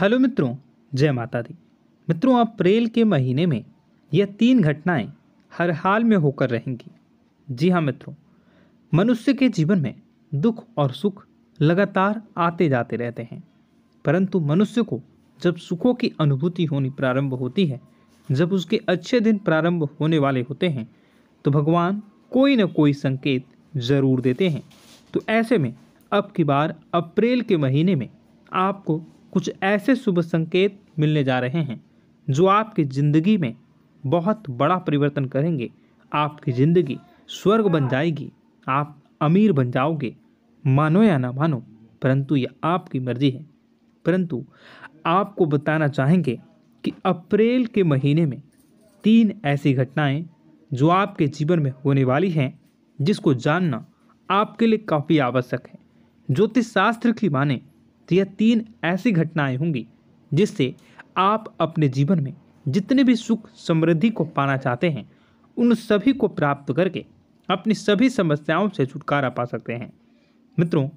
hello मित्रों जय माता दी मित्रों अप्रैल के महीने में यह तीन घटनाएं हर हाल में होकर रहेंगी जी हाँ मित्रों मनुष्य के जीवन में दुख और सुख लगातार आते जाते रहते हैं परंतु मनुष्य को जब सुखों की अनुभूति होनी प्रारंभ होती है जब उसके अच्छे दिन प्रारंभ होने वाले होते हैं तो भगवान कोई न कोई संकेत ज़रूर देते हैं तो ऐसे में अब की बार अप्रैल के महीने में आपको कुछ ऐसे शुभ संकेत मिलने जा रहे हैं जो आपकी ज़िंदगी में बहुत बड़ा परिवर्तन करेंगे आपकी ज़िंदगी स्वर्ग बन जाएगी आप अमीर बन जाओगे मानो या ना मानो परंतु यह आपकी मर्जी है परंतु आपको बताना चाहेंगे कि अप्रैल के महीने में तीन ऐसी घटनाएं जो आपके जीवन में होने वाली हैं जिसको जानना आपके लिए काफ़ी आवश्यक है ज्योतिष शास्त्र की माने तो यह तीन ऐसी घटनाएं होंगी जिससे आप अपने जीवन में जितने भी सुख समृद्धि को पाना चाहते हैं उन सभी को प्राप्त करके अपनी सभी समस्याओं से छुटकारा पा सकते हैं मित्रों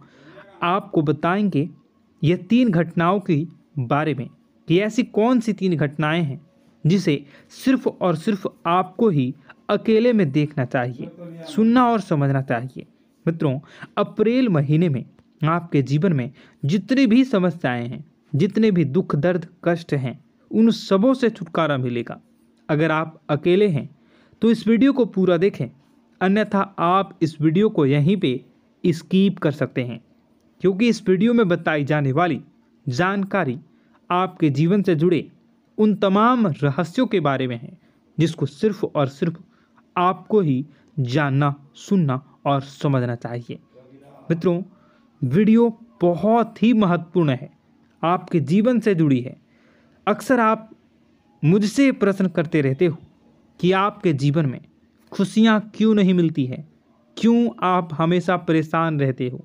आपको बताएंगे यह तीन घटनाओं के बारे में कि ऐसी कौन सी तीन घटनाएं हैं जिसे सिर्फ और सिर्फ आपको ही अकेले में देखना चाहिए सुनना और समझना चाहिए मित्रों अप्रैल महीने में आपके जीवन में जितनी भी समस्याएं हैं जितने भी दुख दर्द कष्ट हैं उन सबों से छुटकारा मिलेगा अगर आप अकेले हैं तो इस वीडियो को पूरा देखें अन्यथा आप इस वीडियो को यहीं पे स्कीप कर सकते हैं क्योंकि इस वीडियो में बताई जाने वाली जानकारी आपके जीवन से जुड़े उन तमाम रहस्यों के बारे में है जिसको सिर्फ और सिर्फ आपको ही जानना सुनना और समझना चाहिए मित्रों वीडियो बहुत ही महत्वपूर्ण है आपके जीवन से जुड़ी है अक्सर आप मुझसे प्रश्न करते रहते हो कि आपके जीवन में खुशियाँ क्यों नहीं मिलती है क्यों आप हमेशा परेशान रहते हो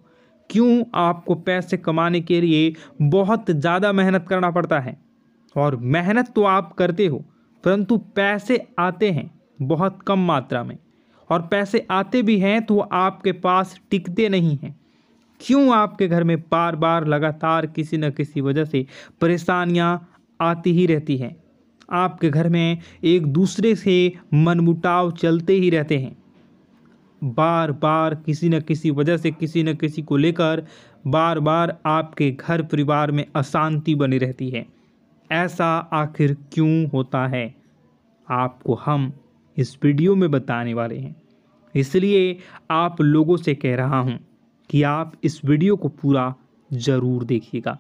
क्यों आपको पैसे कमाने के लिए बहुत ज़्यादा मेहनत करना पड़ता है और मेहनत तो आप करते हो परंतु पैसे आते हैं बहुत कम मात्रा में और पैसे आते भी हैं तो आपके पास टिकते नहीं हैं क्यों आपके घर में बार बार लगातार किसी न किसी वजह से परेशानियां आती ही रहती हैं आपके घर में एक दूसरे से मनमुटाव चलते ही रहते हैं बार बार किसी न किसी वजह से किसी न किसी को लेकर बार बार आपके घर परिवार में अशांति बनी रहती है ऐसा आखिर क्यों होता है आपको हम इस वीडियो में बताने वाले हैं इसलिए आप लोगों से कह रहा हूँ कि आप इस वीडियो को पूरा ज़रूर देखिएगा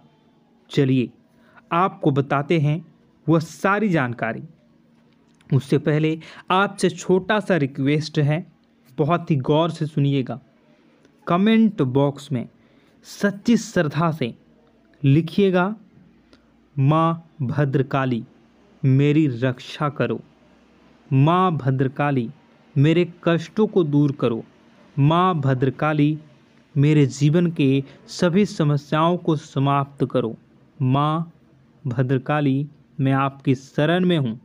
चलिए आपको बताते हैं वह सारी जानकारी उससे पहले आपसे छोटा सा रिक्वेस्ट है बहुत ही गौर से सुनिएगा कमेंट बॉक्स में सच्ची श्रद्धा से लिखिएगा माँ भद्रकाली मेरी रक्षा करो माँ भद्रकाली मेरे कष्टों को दूर करो माँ भद्रकाली मेरे जीवन के सभी समस्याओं को समाप्त करो माँ भद्रकाली मैं आपकी शरण में हूँ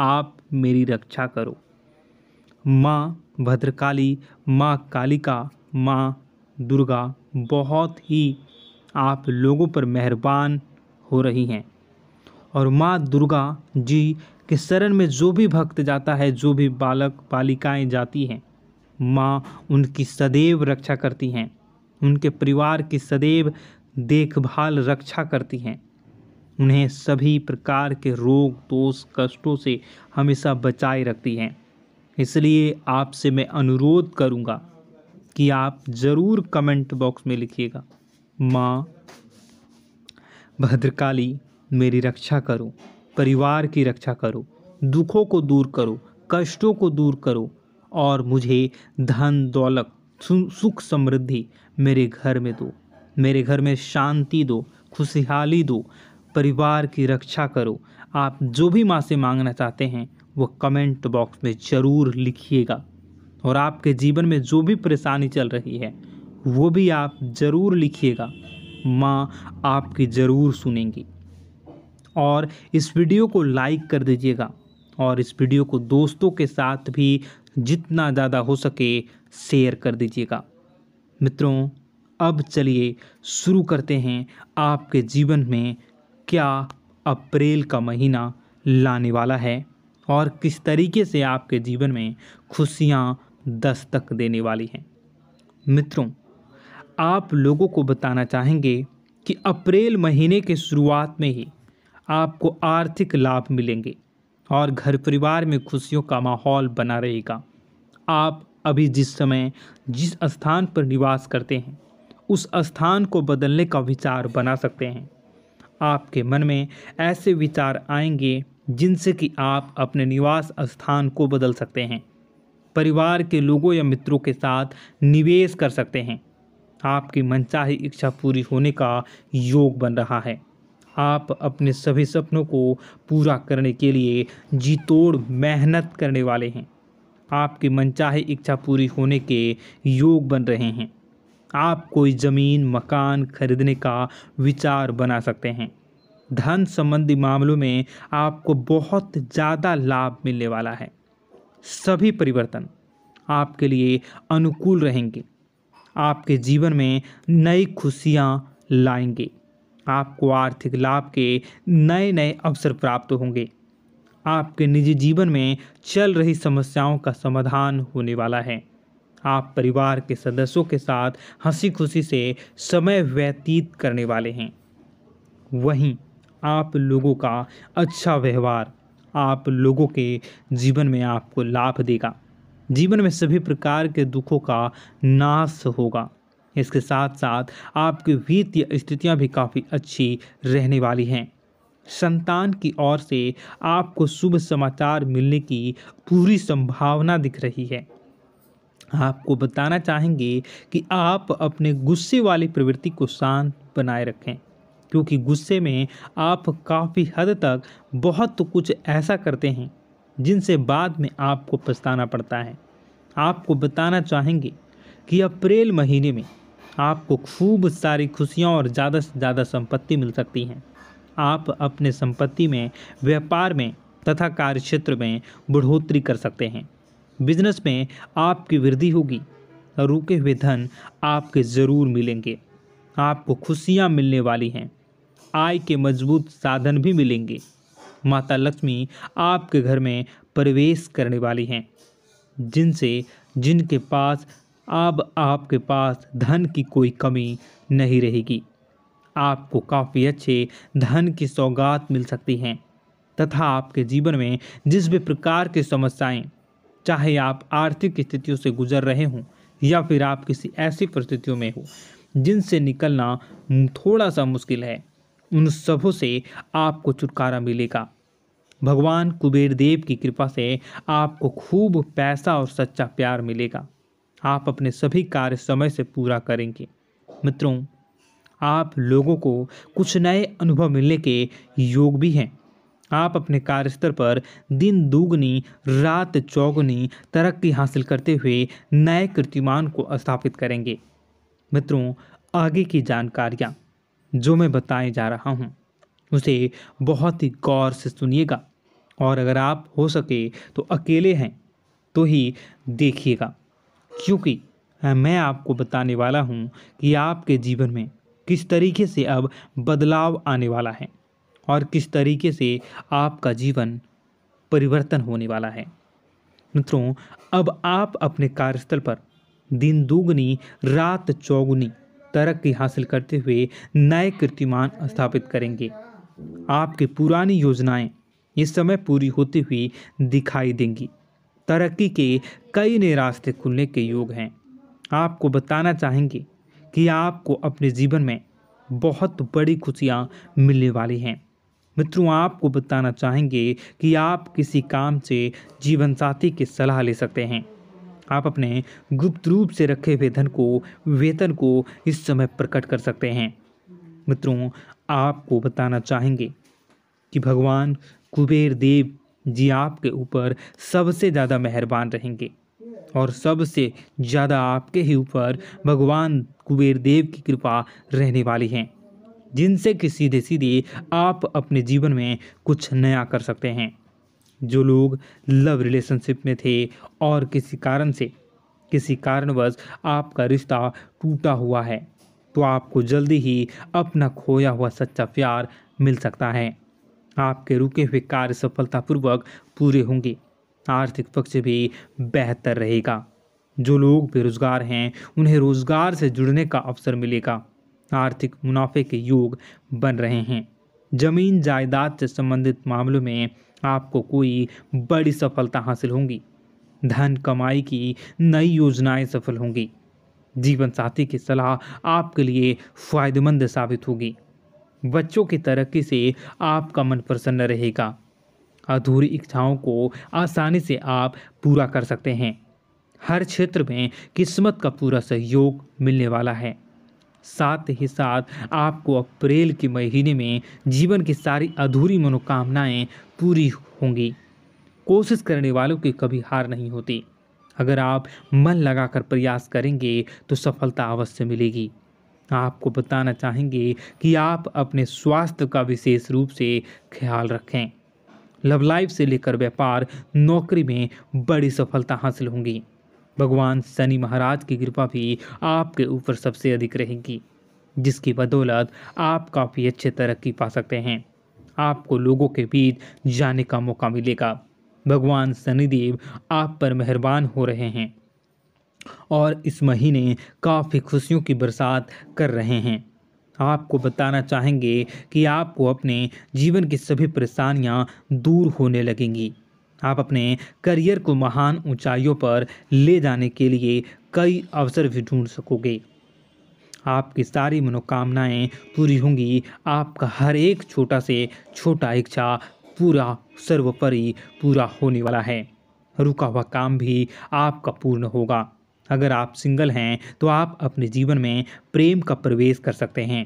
आप मेरी रक्षा करो माँ भद्रकाली माँ कालिका माँ दुर्गा बहुत ही आप लोगों पर मेहरबान हो रही हैं और माँ दुर्गा जी के शरण में जो भी भक्त जाता है जो भी बालक बालिकाएं जाती हैं माँ उनकी सदैव रक्षा करती हैं उनके परिवार की सदैव देखभाल रक्षा करती हैं उन्हें सभी प्रकार के रोग दोष कष्टों से हमेशा बचाए रखती हैं इसलिए आपसे मैं अनुरोध करूँगा कि आप ज़रूर कमेंट बॉक्स में लिखिएगा माँ भद्रकाली मेरी रक्षा करो परिवार की रक्षा करो दुखों को दूर करो कष्टों को दूर करो और मुझे धन दौलत सुख समृद्धि मेरे घर में दो मेरे घर में शांति दो खुशहाली दो परिवार की रक्षा करो आप जो भी माँ से मांगना चाहते हैं वो कमेंट बॉक्स में ज़रूर लिखिएगा और आपके जीवन में जो भी परेशानी चल रही है वो भी आप ज़रूर लिखिएगा माँ आपकी ज़रूर सुनेंगी और इस वीडियो को लाइक कर दीजिएगा और इस वीडियो को दोस्तों के साथ भी जितना ज़्यादा हो सके शेयर कर दीजिएगा मित्रों अब चलिए शुरू करते हैं आपके जीवन में क्या अप्रैल का महीना लाने वाला है और किस तरीके से आपके जीवन में खुशियाँ दस्तक देने वाली हैं मित्रों आप लोगों को बताना चाहेंगे कि अप्रैल महीने के शुरुआत में ही आपको आर्थिक लाभ मिलेंगे और घर परिवार में खुशियों का माहौल बना रहेगा आप अभी जिस समय जिस स्थान पर निवास करते हैं उस स्थान को बदलने का विचार बना सकते हैं आपके मन में ऐसे विचार आएंगे जिनसे कि आप अपने निवास स्थान को बदल सकते हैं परिवार के लोगों या मित्रों के साथ निवेश कर सकते हैं आपकी मनचाही इच्छा पूरी होने का योग बन रहा है आप अपने सभी सपनों को पूरा करने के लिए जी तोड़ मेहनत करने वाले हैं आपकी मनचाही इच्छा पूरी होने के योग बन रहे हैं आप कोई ज़मीन मकान खरीदने का विचार बना सकते हैं धन संबंधी मामलों में आपको बहुत ज़्यादा लाभ मिलने वाला है सभी परिवर्तन आपके लिए अनुकूल रहेंगे आपके जीवन में नई खुशियाँ लाएंगे आपको आर्थिक लाभ के नए नए अवसर प्राप्त होंगे आपके निजी जीवन में चल रही समस्याओं का समाधान होने वाला है आप परिवार के सदस्यों के साथ हंसी खुशी से समय व्यतीत करने वाले हैं वहीं आप लोगों का अच्छा व्यवहार आप लोगों के जीवन में आपको लाभ देगा जीवन में सभी प्रकार के दुखों का नाश होगा इसके साथ साथ आपकी वित्तीय स्थितियां भी काफ़ी अच्छी रहने वाली हैं संतान की ओर से आपको शुभ समाचार मिलने की पूरी संभावना दिख रही है आपको बताना चाहेंगे कि आप अपने गुस्से वाली प्रवृत्ति को शांत बनाए रखें क्योंकि गुस्से में आप काफ़ी हद तक बहुत कुछ ऐसा करते हैं जिनसे बाद में आपको पछताना पड़ता है आपको बताना चाहेंगे कि अप्रैल महीने में आपको खूब सारी खुशियाँ और ज़्यादा से ज़्यादा संपत्ति मिल सकती हैं आप अपने संपत्ति में व्यापार में तथा कार्य क्षेत्र में बढ़ोतरी कर सकते हैं बिजनेस में आपकी वृद्धि होगी रुके हुए धन आपके ज़रूर मिलेंगे आपको खुशियाँ मिलने वाली हैं आय के मजबूत साधन भी मिलेंगे माता लक्ष्मी आपके घर में प्रवेश करने वाली हैं जिनसे जिनके पास अब आपके पास धन की कोई कमी नहीं रहेगी आपको काफ़ी अच्छे धन की सौगात मिल सकती हैं तथा आपके जीवन में जिस भी प्रकार की समस्याएं चाहे आप आर्थिक स्थितियों से गुजर रहे हों या फिर आप किसी ऐसी परिस्थितियों में हो जिनसे निकलना थोड़ा सा मुश्किल है उन सबों से आपको छुटकारा मिलेगा भगवान कुबेर देव की कृपा से आपको खूब पैसा और सच्चा प्यार मिलेगा आप अपने सभी कार्य समय से पूरा करेंगे मित्रों आप लोगों को कुछ नए अनुभव मिलने के योग भी हैं आप अपने कार्यस्थल पर दिन दोगुनी रात चौगुनी तरक्की हासिल करते हुए नए कीर्तिमान को स्थापित करेंगे मित्रों आगे की जानकारियाँ जो मैं बताए जा रहा हूँ उसे बहुत ही गौर से सुनिएगा और अगर आप हो सके तो अकेले हैं तो ही देखिएगा क्योंकि हाँ, मैं आपको बताने वाला हूँ कि आपके जीवन में किस तरीके से अब बदलाव आने वाला है और किस तरीके से आपका जीवन परिवर्तन होने वाला है मित्रों अब आप अपने कार्यस्थल पर दिन दोगुनी रात चौगुनी तरक्की हासिल करते हुए नए कीर्तिमान स्थापित करेंगे आपकी पुरानी योजनाएं इस समय पूरी होती हुई दिखाई देंगी तरक्की के कई नए रास्ते खुलने के योग हैं आपको बताना चाहेंगे कि आपको अपने जीवन में बहुत बड़ी खुशियाँ मिलने वाली हैं मित्रों आपको बताना चाहेंगे कि आप किसी काम से जीवन साथी की सलाह ले सकते हैं आप अपने गुप्त रूप से रखे हुए धन को वेतन को इस समय प्रकट कर सकते हैं मित्रों आपको बताना चाहेंगे कि भगवान कुबेर देव जी आपके ऊपर सबसे ज़्यादा मेहरबान रहेंगे और सबसे ज़्यादा आपके ही ऊपर भगवान कुबेर देव की कृपा रहने वाली है जिनसे कि सीधे सीधे आप अपने जीवन में कुछ नया कर सकते हैं जो लोग लव रिलेशनशिप में थे और किसी कारण से किसी कारणवश आपका रिश्ता टूटा हुआ है तो आपको जल्दी ही अपना खोया हुआ सच्चा प्यार मिल सकता है आपके रुके हुए कार्य सफलतापूर्वक पूरे होंगे आर्थिक पक्ष भी बेहतर रहेगा जो लोग बेरोजगार हैं उन्हें रोजगार से जुड़ने का अवसर मिलेगा आर्थिक मुनाफे के योग बन रहे हैं जमीन जायदाद से संबंधित मामलों में आपको कोई बड़ी सफलता हासिल होंगी धन कमाई की नई योजनाएं सफल होंगी जीवन साथी की सलाह आपके लिए फायदेमंद साबित होगी बच्चों की तरक्की से आपका मन प्रसन्न रहेगा अधूरी इच्छाओं को आसानी से आप पूरा कर सकते हैं हर क्षेत्र में किस्मत का पूरा सहयोग मिलने वाला है साथ ही साथ आपको अप्रैल के महीने में जीवन की सारी अधूरी मनोकामनाएं पूरी होंगी कोशिश करने वालों की कभी हार नहीं होती अगर आप मन लगाकर प्रयास करेंगे तो सफलता अवश्य मिलेगी आपको बताना चाहेंगे कि आप अपने स्वास्थ्य का विशेष रूप से ख्याल रखें लव लाइफ से लेकर व्यापार नौकरी में बड़ी सफलता हासिल होंगी भगवान शनि महाराज की कृपा भी आपके ऊपर सबसे अधिक रहेगी जिसकी बदौलत आप काफ़ी अच्छे तरक्की पा सकते हैं आपको लोगों के बीच जाने का मौका मिलेगा भगवान शनिदेव आप पर मेहरबान हो रहे हैं और इस महीने काफ़ी खुशियों की बरसात कर रहे हैं आपको बताना चाहेंगे कि आपको अपने जीवन की सभी परेशानियां दूर होने लगेंगी आप अपने करियर को महान ऊंचाइयों पर ले जाने के लिए कई अवसर भी ढूंढ सकोगे आपकी सारी मनोकामनाएं पूरी होंगी आपका हर एक छोटा से छोटा इच्छा पूरा सर्वोपरि पूरा होने वाला है रुका हुआ काम भी आपका पूर्ण होगा अगर आप सिंगल हैं तो आप अपने जीवन में प्रेम का प्रवेश कर सकते हैं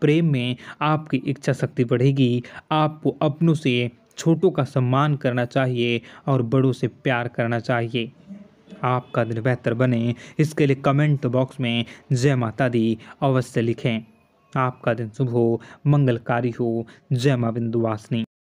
प्रेम में आपकी इच्छा शक्ति बढ़ेगी आपको अपनों से छोटों का सम्मान करना चाहिए और बड़ों से प्यार करना चाहिए आपका दिन बेहतर बने इसके लिए कमेंट बॉक्स में जय माता दी अवश्य लिखें आपका दिन शुभ हो मंगलकारी हो जय माँ बिंदुवासिनी